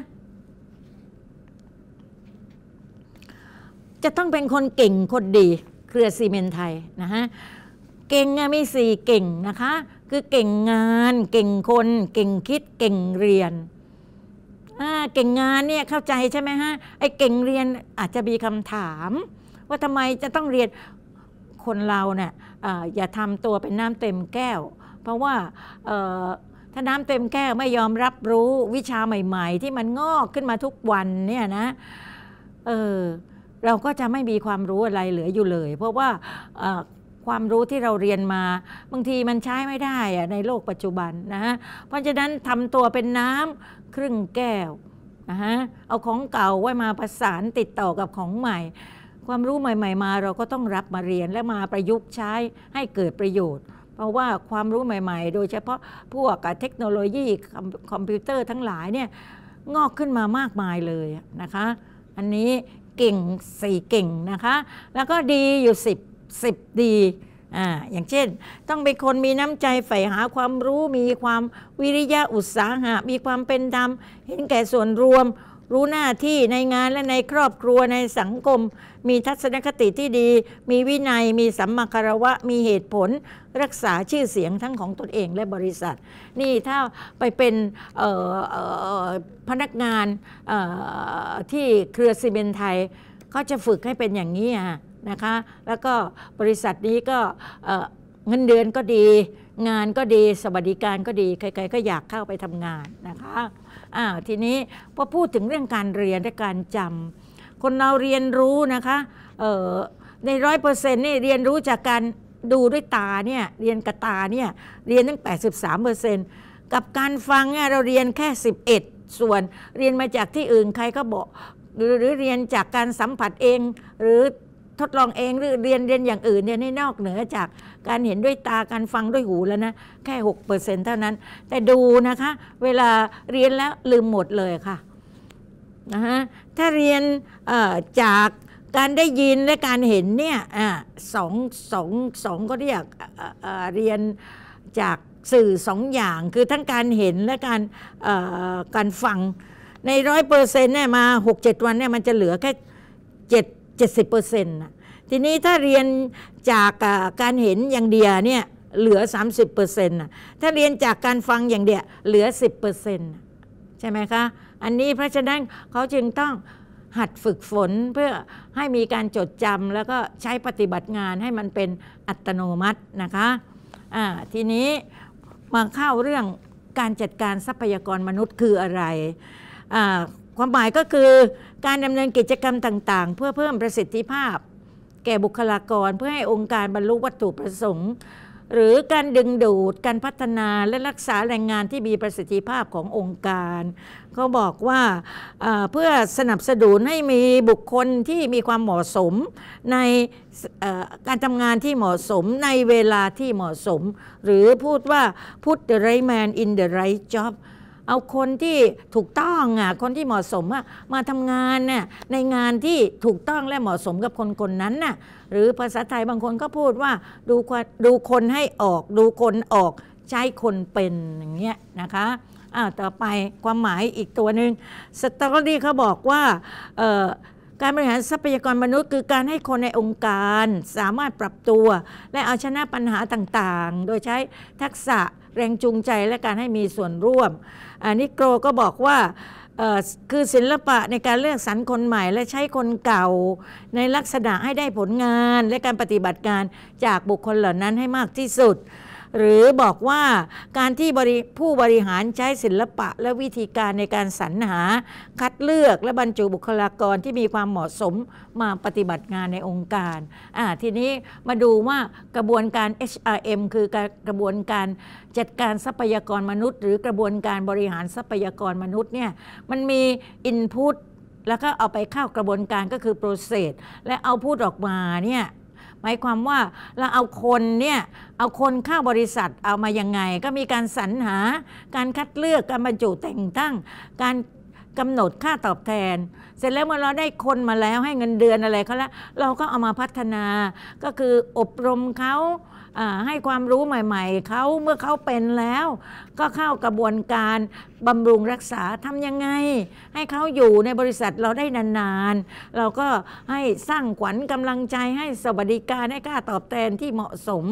จะต้องเป็นคนเก่งคนดี เครือซีเมนไทยนะฮะเก่งไม่สี่เก่งนะคะคือเก่งงานเก่งคนเก่งคิดเก่งเรียน เก่งงานเนี่ยเข้าใจใช่ไหมฮะไอ้เก่งเรียนอาจจะมีคำถาม ว่าทำไมจะต้องเรียนคนเราเนี่ยอย่าทำตัวเป็นน้ำเต็มแก้ว เพราะว่าถ้าน้ำเต็มแก้วไม่ยอมรับรู้วิชาใหม่ๆที่มันงอกขึ้นมาทุกวันเนี่ยนะเออเราก็จะไม่มีความรู้อะไรเหลืออยู่เลย เพราะว่าความรู้ที่เราเรียนมาบางทีมันใช้ไม่ได้ในโลกปัจจุบันนะฮะเพราะฉะนั้นทำตัวเป็นน้ำครึ่งแก้วนะฮะเอาของเก่าไว้มาประสานติดต่อกับของใหม่ความรู้ใหม่ๆ มาเราก็ต้องรับมาเรียนและมาประยุกต์ใช้ให้เกิดประโยชน์ เพราะว่าความรู้ใหม่ๆ โดยเฉพาะพวกเทคโนโลยีคอมพิวเตอร์ทั้งหลายเนี่ยงอกขึ้นมามากมายเลยนะคะอันนี้เก่งสี่เก่งนะคะแล้วก็ดีอยู่สิบสิบดีอ่าอย่างเช่น ต้องเป็นคนมีน้ำใจใฝ่หาความรู้ มีความวิริยะอุตสาหะ มีความเป็นธรรมเห็นแก่ส่วนรวมรู้หน้าที่ในงานและในครอบครัวในสังคม มีทัศนคติที่ดี มีวินัย มีสัมมาคารวะ มีเหตุผล รักษาชื่อเสียงทั้งของตนเองและบริษัท นี่ถ้าไปเป็นพนักงานที่เครือซีเมนไทยก็จะฝึกให้เป็นอย่างนี้นะคะแล้วก็บริษัทนี้ก็เงินเดือนก็ดีงานก็ดีสวัสดิการก็ดี ใครๆ ก็อยากเข้าไปทำงานนะคะอ้าวทีนี้พอพูดถึงเรื่องการเรียนและการจำคนเราเรียนรู้นะคะเออในร้อยเปอร์เซ็นต์นี่เรียนรู้จากการดูด้วยตาเนี่ยเรียนกับตาเนี่ยเรียนตั้ง83เปอร์เซ็นต์กับการฟังเนี่ยเราเรียนแค่ 11 ส่วน เรียนมาจากที่อื่นใครก็บอกหรือเรียนจากการสัมผัสเองหรือทดลองเองหรือเรียนเรียนอย่างอื่นเนี่ยในนอกเหนือจากการเห็นด้วยตาการฟังด้วยหูแล้วนะแค่6%เปอร์เซ็นเท่านั้น แต่ดูนะคะเวลาเรียนแล้วลืมหมดเลยค่ะนะฮะถ้าเรียนจากการได้ยินและการเห็นเนี่ยสองสองสองก็เรียกเรียนจากสื่อสองอย่างคือทั้งการเห็นและการการฟังในร้อยเปอร์เซ็นต์เนี่ยมาหกเจ็ดวันเนี่ยมันจะเหลือแค่เจ็ด70%นตะทีนี้ถ้าเรียนจากการเห็นอย่างเดียวเนี่ยเหลือ 30%นตะถ้าเรียนจากการฟังอย่างเดียวเหลือ 10%ใช่ไหมคะอันนี้เพราะฉะนั้นเขาจึงต้องหัดฝึกฝนเพื่อให้มีการจดจำแล้วก็ใช้ปฏิบัติงานให้มันเป็นอัตโนมัตินะคะะทีนี้มาเข้าเรื่องการจัดการทรัพยากรมนุษย์คืออะไร ความหมายก็คือการดำเนินกิจกรรมต่างๆ เพื่อเพิ่มประสิทธิภาพ แก่บุคลากรเพื่อให้องค์การบรรลุวัตถุประสงค์ หรือการดึงดูดการพัฒนาและรักษาแรงงานที่มีประสิทธิภาพขององค์การเขาบอกว่าเพื่อสนับสนุนให้มีบุคคลที่มีความเหมาะสม ในการทำงานที่เหมาะสมในเวลาที่เหมาะสม หรือพูดว่า put the right man in the right job เอาคนที่ถูกต้องอ่ะคนที่เหมาะสมอ่ะมาทำงานเนี่ยในงานที่ถูกต้องและเหมาะสมกับคนคนนั้นน่ะหรือภาษาไทย บางคนก็พูดว่าดูดูคนให้ออก ดูคนออกใช้คนเป็นอย่างเงี้ยนะคะอ้าวต่อไปความหมายอีกตัวหนึ่งสตอรี่เขาบอกว่าการบริหารทรัพยากรมนุษย์คือการให้คนในองค์การ สามารถปรับตัวและเอาชนะปัญหาต่างๆ โดยใช้ทักษะแรงจูงใจและการให้มีส่วนร่วมอันนี้โกรก็บอกว่าคือศิลปะในการเลือกสรรคนใหม่และใช้คนเก่า ในลักษณะให้ได้ผลงานและการปฏิบัติการจากบุคคลเหล่านั้นให้มากที่สุดหรือบอกว่าการที่ผู้บริหารใช้ศิลปะและวิธีการในการสรรหา คัดเลือกและบรรจุบุคลากรที่มีความเหมาะสมมาปฏิบัติงานในองค์การทีนี้มาดูว่ากระบวนการ HRM คือกระบวนการจัดการทรัพยากรมนุษย์ หรือกระบวนการบริหารทรัพยากรมนุษย์เนี่ยมันมี Input แล้วก็เอาไปเข้ากระบวนการก็คือโปรเซสและเอาพูดออกมาเนี่ยหมายความว่าเราเอาคนเนี่ยเอาคนเข้าบริษัทเอามายังไง ก็มีการสรรหา การคัดเลือก การบรรจุแต่งตั้งการกำหนดค่าตอบแทน เสร็จแล้วเมื่อเราได้คนมาแล้วให้เงินเดือนอะไรเขาแล้ว เราก็เอามาพัฒนาก็คืออบรมเขาให้ความรู้ใหม่ ๆเขาเมื่อเขาเป็นแล้ว ก็เข้ากระบวนการ บำรุงรักษาทำยังไง ให้เขาอยู่ในบริษัทเราได้นานๆเราก็ให้สร้างขวัญกำลังใจให้สวัสดิการให้ค่าตอบแทนที่เหมาะสม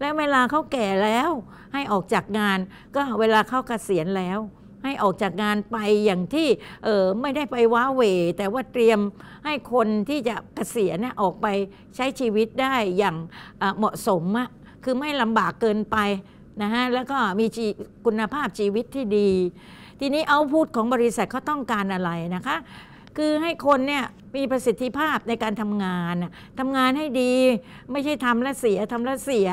และเวลาเขาแก่แล้ว ให้ออกจากงานก็เวลาเขาเกษียณแล้ว ให้ออกจากงานไปอย่างที่เออไม่ได้ไปว้าเหวแต่ว่าเตรียมให้คนที่จะเกษียณออกไปใช้ชีวิตได้อย่างเหมาะสมอะคือไม่ลำบากเกินไปนะฮะแล้วก็มีคุณภาพชีวิตที่ดี ทีนี้เอาพูดของบริษัทเขาต้องการอะไรนะคะคือให้คนเนี่ยมีประสิทธิภาพในการทำงานทำงานให้ดี ไม่ใช่ทำแล้วเสียทำแล้วเสีย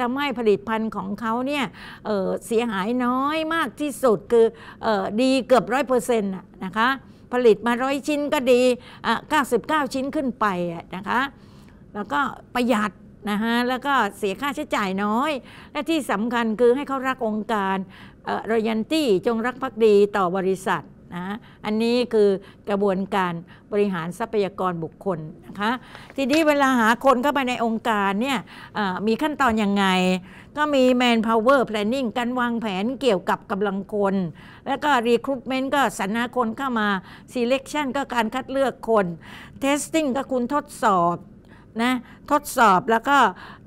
ทำให้ผลิตภัณฑ์ของเขาเนี่ยเเสียหายน้อยมากที่สุดคืออดีเกือบร้อยเปอร์เซ็นต์นะคะผลิตมาร้อยชิ้นก็ดี 99 ชิ้นขึ้นไปนะคะแล้วก็ประหยัดนะฮะแล้วก็เสียค่าใช้จ่ายน้อย และที่สำคัญคือให้เขารักองค์การรอยันตี้จงรักภักดีต่อบริษัทนะอันนี้คือกระบวนการบริหารทรัพยากรบุคคลนะคะทีนี้เวลาหาคนเข้าไปในองค์การเนี่ยมีขั้นตอนยังไง ก็มี manpower planning การวางแผนเกี่ยวกับกำลังคน แล้วก็ recruitment ก็สรรหาคนเข้ามา selection ก็การคัดเลือกคน testing ก็คุณทดสอบนะทดสอบแล้วก็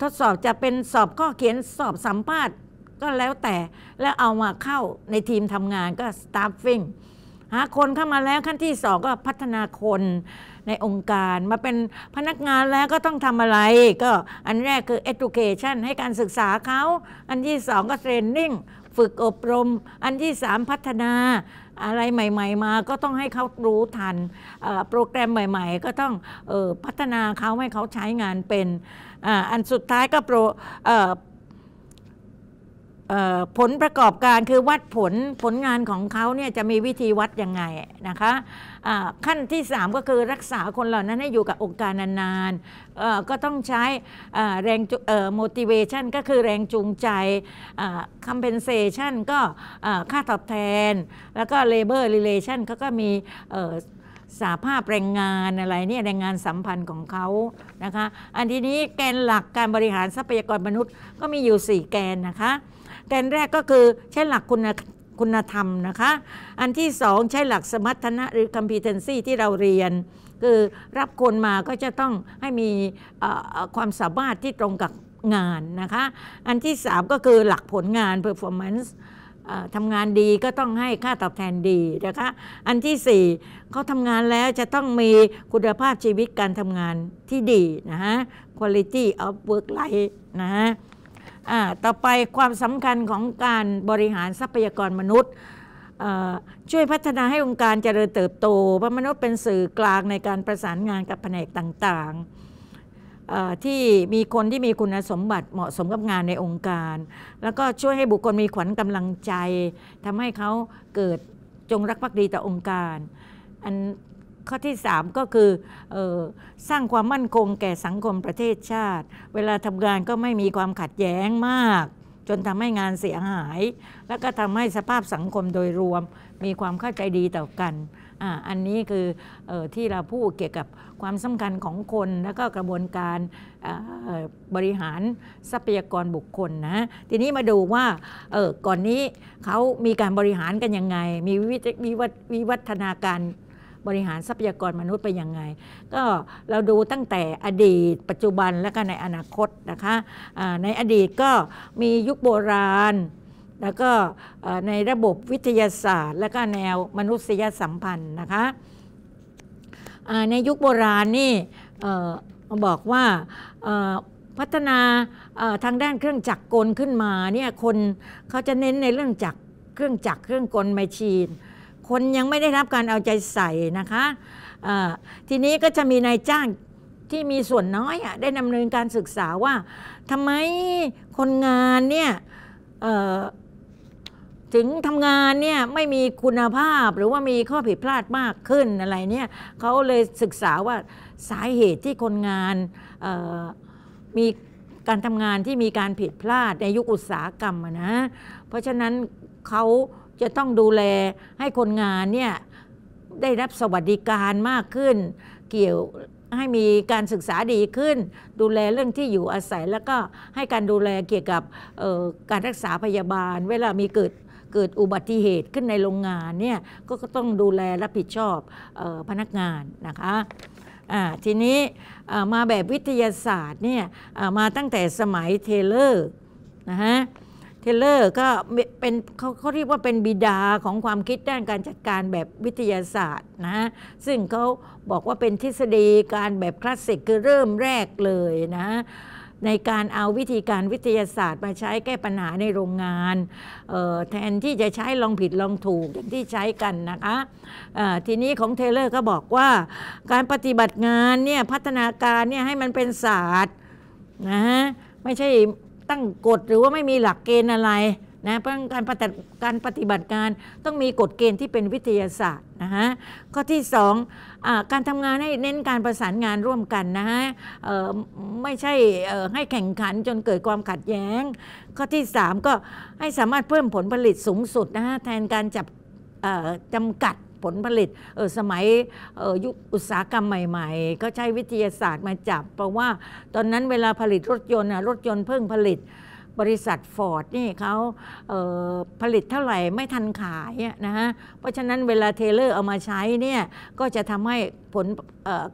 ทดสอบจะเป็นสอบข้อเขียนสอบสัมภาษณ์ก็แล้วแต่ แล้วเอามาเข้าในทีมทำงานก็ staffing หาคนเข้ามาแล้วขั้นที่สองก็พัฒนาคนในองค์การ มาเป็นพนักงานแล้วก็ต้องทำอะไร ก็อันแรกคือ education ให้การศึกษาเขา อันที่สองก็ training ฝึกอบรม อันที่สามพัฒนาอะไรใหม่ ๆ มา ก็ต้องให้เขารู้ทัน โปรแกรมใหม่ ๆ ก็ต้องออพัฒนาเขาให้เขาใช้งานเป็นออันสุดท้ายก็โปรผลประกอบการคือวัดผล ผลงานของเขาเนี่ยจะมีวิธีวัดยังไงนะคะขั้นที่ 3 ก็คือรักษาคนเหล่านั้นให้อยู่กับองค์การนานๆ ก็ต้องใช้แรง motivation ก็คือแรงจูงใจ compensation ก็ค่าตอบแทน แล้วก็ labor relation ก็ก็มีสาภาพแรงงานอะไรเนี่ยแรงงานสัมพันธ์ของเขานะคะ อันที่นี้แกนหลักการบริหารทรัพยากรมนุษย์ ก็มีอยู่ 4 แกนนะคะ แกนแรกก็คือใช้หลักคุณคุณธรรมนะคะ อันที่สองใช้หลักสมรรถนะหรือ competency ที่เราเรียน คือรับคนมาก็จะต้องให้มีความสามารถที่ตรงกับงานนะคะ อันที่สามก็คือหลักผลงาน performance ทำงานดีก็ต้องให้ค่าตอบแทนดีนะคะ อันที่สี่เขาทำงานแล้วจะต้องมีคุณภาพชีวิตการทำงานที่ดีนะฮะ quality of work life นะฮะต่อไปความสำคัญของการบริหารทรัพยากรมนุษย์ช่วยพัฒนาให้องค์การเจริญเติบโตเพราะมนุษย์เป็นสื่อกลางในการประสานงานกับแผนกต่างๆ ที่มีคนที่มีคุณสมบัติเหมาะสมกับงานในองค์การ แล้วก็ช่วยให้บุคคลมีขวัญกำลังใจทำให้เขาเกิดจงรักภักดีต่อองค์การอันข้อที่ 3 ก็คือออสร้างความมั่นคงแก่สังคมประเทศชาติ เวลาทำงานก็ไม่มีความขัดแย้งมาก จนทำให้งานเสียหาย แล้วก็ทำให้สภาพสังคมโดยรวม มีความเข้าใจดีต่อกันออันนี้คืออที่เราพูดเกี่ยวกับความสำคัญของคน แล้วก็กระบวนการบริหารทรัพยากรบุคคลนะ ทีนี้มาดูว่าก่อนนี้เขามีการบริหารกันยังไง มีวิวัฒนาการบริหารทรัพยากรมนุษย์ไปยังไง ก็เราดูตั้งแต่อดีตปัจจุบันและก็ในอนาคตนะคะะในอดีตก็มียุคโบราณ แล้วก็ในระบบวิทยาศาสตร์และก็แนวมนุษยสัมพันธ์นะคะในยุคโบราณนี่บอกว่าพัฒนาทางด้านเครื่องจักรกลขึ้นมาเนี่ยคนเขาจะเน้นในเรื่องจักรเครื่องจักรเครื่องกลไมชีนคนยังไม่ได้รับการเอาใจใส่นะคะ ทีนี้ก็จะมีนายจ้างที่มีส่วนน้อยได้ดำเนินการศึกษาว่าทำไมคนงานเนี่ยถึงทำงานเนี่ยไม่มีคุณภาพหรือว่ามีข้อผิดพลาดมากขึ้นอะไรเนี่ยเขาเลยศึกษาว่าสาเหตุที่คนงานมีการทำงานที่มีการผิดพลาดในยุคอุตสาหกรรมนะเพราะฉะนั้นเขาจะต้องดูแลให้คนงานเนี่ยได้รับสวัสดิการมากขึ้น เกี่ยวให้มีการศึกษาดีขึ้น ดูแลเรื่องที่อยู่อาศัย แล้วก็ให้การดูแลเกี่ยวกับการรักษาพยาบาล เวลามีเกิดเกิดอุบัติเหตุขึ้นในโรงงานเนี่ยก็ต้องดูแลรับผิดชอบพนักงานนะคะทีนี้มาแบบวิทยาศาสตร์เนี่ยมาตั้งแต่สมัยเทเลอร์นะฮะเทเลอร์ก็เป็นเขาเขาเรียกว่าเป็นบิดาของความคิดด้านการจัดการแบบวิทยาศาสตร์นะซึ่งเขาบอกว่าเป็นทฤษฎีการแบบคลาสสิกคือเริ่มแรกเลยนะในการเอาวิธีการวิทยาศาสตร์ มาใช้แก้ปัญหาในโรงงานแทนที่จะใช้ลองผิดลองถูกอย่างที่ใช้กันนะคะทีนี้ของเทเลอร์ก็บอกว่าการปฏิบัติงานเนี่ยพัฒนาการเนี่ยให้มันเป็นศาสตร์นะฮะไม่ใช่ตั้งกฎหรือว่าไม่มีหลักเกณฑ์อะไรนะเพราะการปฏิการปฏิบัติการต้องมีกฎเกณฑ์ที่เป็นวิทยาศาสตร์นะฮะข้อที่2อการทำงานให้เน้นการประสานงานร่วมกันนะฮะไม่ใช่ให้แข่งขันจนเกิดความขัดแย้ง ข้อที่3ก็ให้สามารถเพิ่มผลผลิตสูงสุดนะฮะแทนการจับจำกัดผลผลิตสมัยยุคอุตสาหกรรมใหม่ๆ ก็ใช้วิทยาศาสตร์มาจับ เพราะว่าตอนนั้นเวลาผลิตรถยนต์รถยนต์เพิ่งผลิตบริษัทฟอร์ดนี่เขาเผลิตเท่าไหร่ไม่ทันขายนะฮะเพราะฉะนั้นเวลาเทเลอร์เอามาใช้เนี่ยก็จะทำให้ผล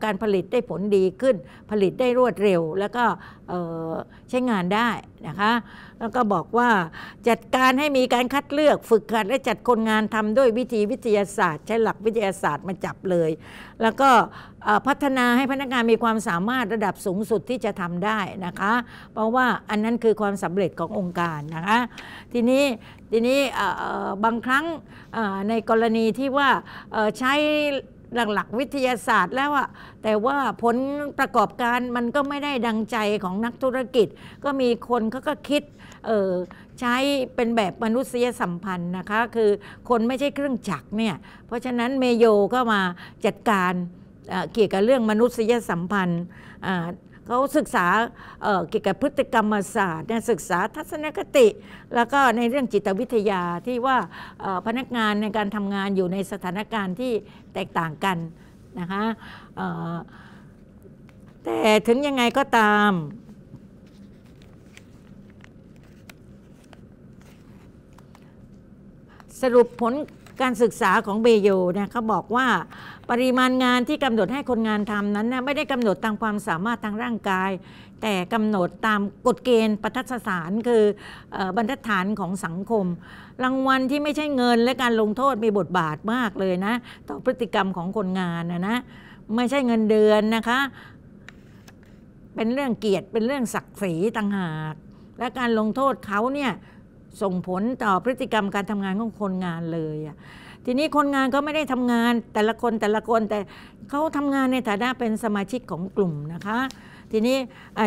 การผลิตได้ผลดีขึ้นผลิตได้รวดเร็ว แล้วก็ใช้งานได้นะคะแล้วก็บอกว่าจัดการให้มีการคัดเลือก ฝึกหัดและจัดคนงานทำด้วยวิธีวิทยาศาสตร์ ใช้หลักวิทยาศาสตร์มาจับเลย แล้วก็พัฒนาให้พนักงานมีความสามารถระดับสูงสุดที่จะทำได้นะคะเพราะว่าอันนั้นคือความสำเร็จขององค์การนะคะทีนี้ทีนี้บางครั้งในกรณีที่ว่าใช้หลักวิทยาศาสตร์แล้วอะแต่ว่าผลประกอบการมันก็ไม่ได้ดังใจของนักธุรกิจ ก็มีคนเขาก็คิดใช้เป็นแบบมนุษยสัมพันธ์นะคะคือคนไม่ใช่เครื่องจักรเนี่ยเพราะฉะนั้นเมโยก็มาจัดการเกี่ยวกับเรื่องมนุษยสัมพันธ์เขาศึกษาเกี่ยวกับพฤติกรรมศาสตร์ศึกษาทัศนคติ แล้วก็ในเรื่องจิตวิทยาที่ว่าพนักงานในการทำงานอยู่ในสถานการณ์ที่แตกต่างกันนะคะแต่ถึงยังไงก็ตาม สรุปผลการศึกษาของเบโยนยเขาบอกว่าปริมาณงานที่กำหนดให้คนงานทำนั้นนะไม่ได้กำหนดตามความสามารถทางร่างกาย แต่กำหนดตามกฎเกณฑ์ประทัดสารคือบรรทัดฐานของสังคม รางวัลที่ไม่ใช่เงิน และการลงโทษมีบทบาทมากเลยนะ ต่อพฤติกรรมของคนงานนะนะ ไม่ใช่เงินเดือนนะคะ เป็นเรื่องเกียรติ เป็นเรื่องศักดิ์ศรีต่างหาก และการลงโทษเขาเนี่ยส่งผลต่อพฤติกรรมการทำงานของคนงานเลยอ่ะทีนี้คนงานก็ไม่ได้ทำงานแต่ละคนแต่ละคนแต่เขาทำงานในฐานะเป็นสมาชิกของกลุ่มนะคะ ทีนี้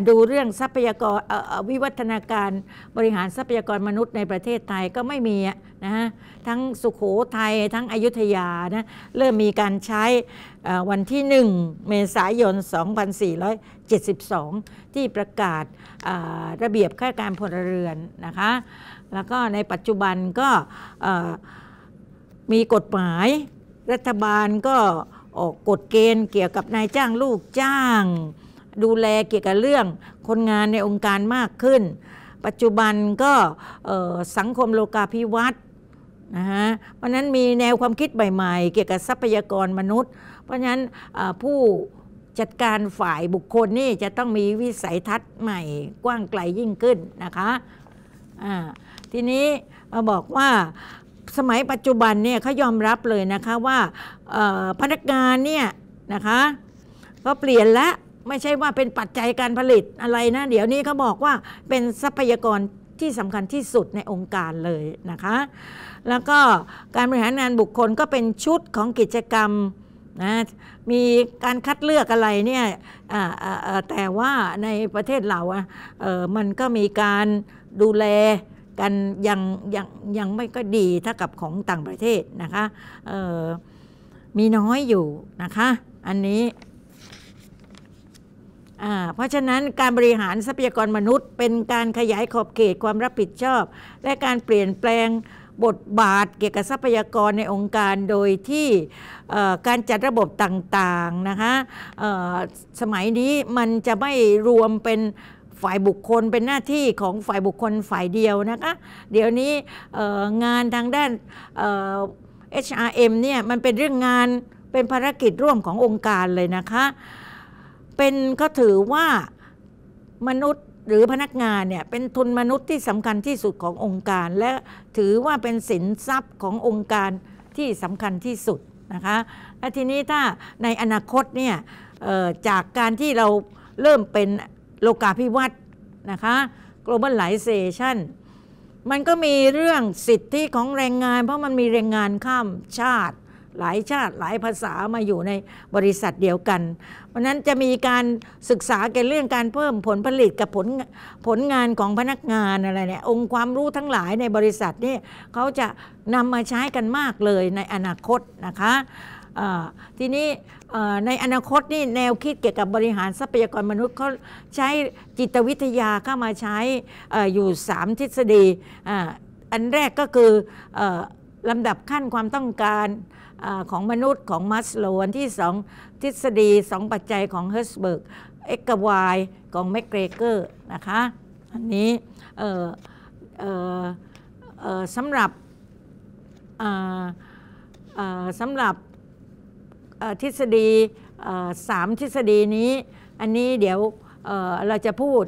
ดูเรื่องทรัพยากรวิวัฒนาการบริหารทรัพยากรมนุษย์ในประเทศไทยก็ไม่มีนะฮะทั้งสุขโขทยัยทั้งอยุธยานะเริ่มมีการใช้วันที่ 1เมษายน 2472 ที่ประกาศระเบียบข้าราชการพลเรือนนะคะ แล้วก็ในปัจจุบันก็มีกฎหมายรัฐบาลก็ออกกฎเกณฑ์เกี่ยวกับนายจ้างลูกจ้าง ดูแลเกี่ยวกับเรื่องคนงานในองค์การมากขึ้น ปัจจุบันก็สังคมโลกาภิวัตน์นะฮะเพราะนั้นมีแนวความคิดใหม่ๆ เกี่ยวกับทรัพยากรมนุษย์ เพราะนั้นผู้จัดการฝ่ายบุคคลนี่จะต้องมีวิสัยทัศน์ใหม่กว้างไกลยิ่งขึ้นนะคะทีนี้มาบอกว่าสมัยปัจจุบันเนี่ยเขายอมรับเลยนะคะว่าพนักงานเนี่ยนะคะก็เปลี่ยนละไม่ใช่ว่าเป็นปัจจัยการผลิตอะไรนะเดี๋ยวนี้เขาบอกว่าเป็นทรัพยากรที่สำคัญที่สุดในองค์การเลยนะคะแล้วก็การบริหารงานบุคคลก็เป็นชุดของกิจกรรมนะมีการคัดเลือกอะไรเนี่ยแต่ว่าในประเทศเราอมันก็มีการดูแลกันยังยังยังไม่ก็ดีเท่ากับของต่างประเทศนะคะมีน้อยอยู่นะคะอันนี้เพราะฉะนั้นการบริหารทรัพยากรมนุษย์ เป็นการขยายขอบเขตความรับผิดชอบ และการเปลี่ยนแปลงบทบาทเกี่ยวกับทรัพยากรในองค์การโดยที่การจัดระบบต่างๆนะคะสมัยนี้มันจะไม่รวมเป็นฝ่ายบุคคลเป็นหน้าที่ของฝ่ายบุคคลฝ่ายเดียวนะคะ เดี๋ยวนี้งานทางด้าน HRM เนี่ยมันเป็นเรื่องงานเป็นภารกิจร่วมขององค์การเลยนะคะ เป็นก็ถือว่ามนุษย์หรือพนักงานเนี่ยเป็นทุนมนุษย์ที่สำคัญที่สุดขององค์การ และถือว่าเป็นสินทรัพย์ขององค์การที่สำคัญที่สุดนะคะ และทีนี้ถ้าในอนาคตเนี่ยจากการที่เราเริ่มเป็นโลกาภิวัตน์นะคะ globalization มันก็มีเรื่องสิทธิของแรงงาน เพราะมันมีแรงงานข้ามชาติ หลายชาติ หลายภาษามาอยู่ในบริษัทเดียวกัน เพราะนั้นจะมีการศึกษาเกี่ยวกับเรื่องการเพิ่มผลผลิตกับผลผลงานของพนักงานอะไรเนี่ย องค์ความรู้ทั้งหลายในบริษัทนี่เขาจะนำมาใช้กันมากเลยในอนาคตนะคะ ทีนี้ในอนาคตนี่แนวคิดเกี่ยวกับบริหารทรัพยากรมนุษย์เขาใช้จิตวิทยาเข้ามาใช้อยู่ 3 ทฤษฎีอันแรกก็คือลำดับขั้นความต้องการของมนุษย์ของมัสโลนที่ 2 ทฤษฎี 2 ปัจจัยของเฮอร์สเบิร์กเอ็กวายของแมกเกรเกอร์นะคะ อันนี้สำหรับสำหรับทฤษฎีสามทฤษฎีนี้ อันนี้เดี๋ยวเราจะพูด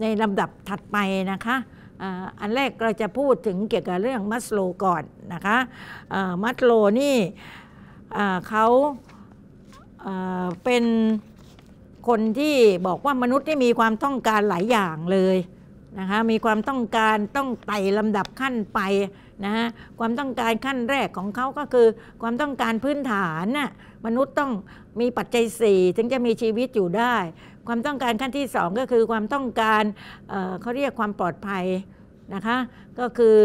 ในลำดับถัดไปนะคะอันแรกเราจะพูดถึงเกี่ยวกับเรื่องมัสโลก่อนนะคะมัสโลนี่เขาเป็นคนที่บอกว่ามนุษย์ที่มีความต้องการหลายอย่างเลยนะคะมีความต้องการต้องไต่ลำดับขั้นไปนะฮะความต้องการขั้นแรกของเขาก็คือความต้องการพื้นฐานน่ะมนุษย์ต้องมีปัจจัยสี่ถึงจะมีชีวิตอยู่ได้ ความต้องการขั้นที่สองก็คือความต้องการเเขาเรียกความปลอดภัยนะคะก็คือ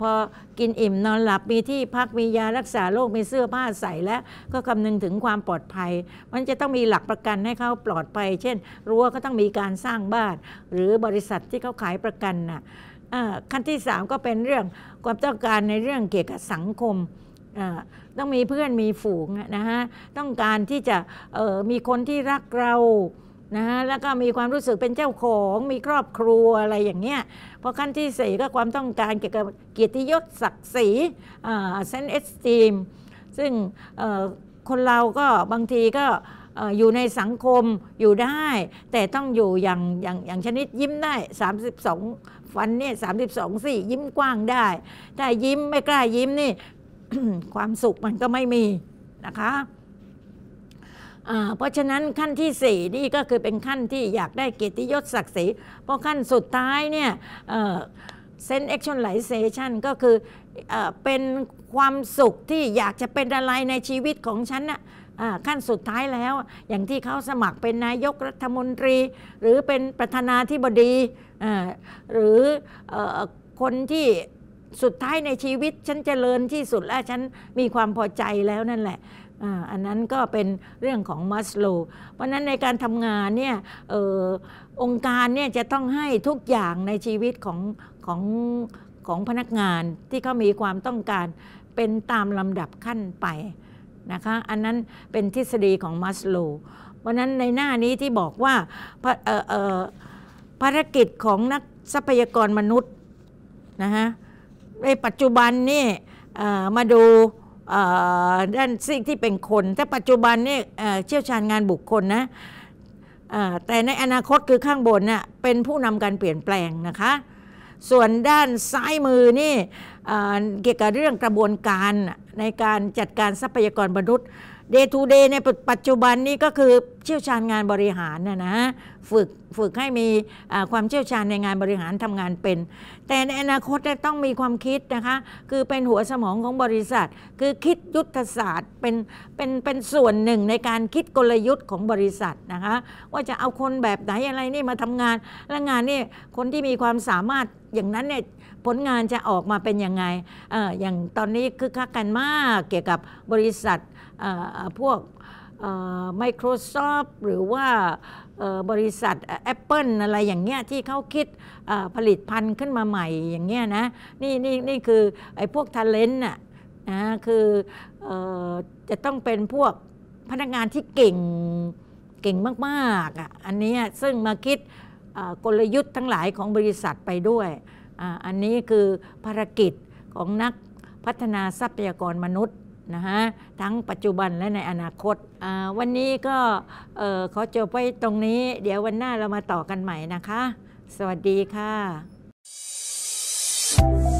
พอกินอิ่มนอนหลับ มีที่พักมียารักษาโรคมีเสื้อผ้าใส่และ ก็คำนึงถึงความปลอดภัย มันจะต้องมีหลักประกันให้เขาปลอดภัย เช่นรั้วก็ต้องมีการสร้างบ้าน หรือบริษัทที่เขาขายประกันน่ะขั้นที่3ก็เป็นเรื่องความต้องการในเรื่องเกี่ยวกับสังคม ต้องมีเพื่อนมีฝูงนะฮะต้องการที่จะมีคนที่รักเรานะแล้วก็มีความรู้สึกเป็นเจ้าของ มีครอบครัวอะไรอย่างเงี้ยพอขั้นที่ 4 ก็ความต้องการเกี่ยวกับเกียรติยศศักดิ์ศรีเซนเอสตีมซึ่งคนเราก็บางทีก็อยู่ในสังคมอยู่ได้ แต่ต้องอยู่อย่างอย่างอย่างชนิดยิ้มได้ 32 ฟันเนี่ยสามสิบสองสี่ ยิ้มกว้างได้ แต่ยิ้มไม่กล้ายิ้มนี่ ความสุขมันก็ไม่มีนะคะเพราะฉะนั้นขั้นที่4นี่ก็คือเป็นขั้นที่อยากได้เกียรติยศศักดิ์ศรีเพราะขั้นสุดท้ายเนี่ยเซนเอ็กช่นไลเซชันก็คืออเป็นความสุขที่อยากจะเป็นอะไรในชีวิตของฉันนะขั้นสุดท้ายแล้ว อย่างที่เขาสมัครเป็นนายกรัฐมนตรี หรือเป็นประธานาธิบดี หรือคนที่สุดท้ายในชีวิตฉันจเจริญที่สุดและฉันมีความพอใจแล้วนั่นแหละอันนั้นก็เป็นเรื่องของมัสโล เพราะนั้นในการทำงานเนี่ยออองค์การเนี่ยจะต้องให้ทุกอย่างในชีวิตของของของพนักงานที่เขา มีความต้องการเป็นตามลำดับขั้นไปนะคะอันนั้นเป็นทฤษฎีของมัสโลเพราะนั้นในหน้านี้ที่บอกว่าภารกิจของนักทรัพยากรมนุษย์นะฮะในปัจจุบันนี่มาดูด้านซีกที่เป็นคน แต่ปัจจุบันนี่เชี่ยวชาญงานบุคคลนะแต่ในอนาคตคือข้างบนน่ะเป็นผู้นำการเปลี่ยนแปลงนะคะส่วนด้านซ้ายมือนี่เกี่ยวกับเรื่องกระบวนการในการจัดการทรัพยากรมนุษย์เดย์ทูเดย์ในปัจจุบันนี้ก็คือเชี่ยวชาญงานบริหารนะนะฝึกฝึกให้มีความเชี่ยวชาญในงานบริหารทำงานเป็น แต่ในอนาคตต้องมีความคิดนะคะคือเป็นหัวสมองของบริษัท คือคิดยุทธศาสตร์เป็นเป็นเป็นส่วนหนึ่งในการคิดกลยุทธ์ของบริษัทนะคะว่าจะเอาคนแบบไหนอะไรนี่มาทำงาน และงานนี่คนที่มีความสามารถอย่างนั้นเนี่ยผลงานจะออกมาเป็นยังไงออย่างตอนนี้คึกคักกันมากเกี่ยวกับบริษัทพวก Microsoft หรือว่าบริษัท Apple อะไรอย่างเงี้ยที่เขาคิดผลิตภัณฑ์ขึ้นมาใหม่อย่างเงี้ยนะนี่นี่นี่คือไอ้พวกท a l e n ์น่ะนะคือจะต้องเป็นพวกพนักงานที่เก่งเก่งมากๆอ่ะอันนี้ซึ่งมาคิดกลยุทธ์ทั้งหลายของบริษัทไปด้วย อันนี้คือภารกิจของนักพัฒนาทรัพยากรมนุษย์นะฮะทั้งปัจจุบันและในอนาคต วันนี้ก็ขอจบไว้ตรงนี้ เดี๋ยววันหน้าเรามาต่อกันใหม่นะคะ สวัสดีค่ะ thank you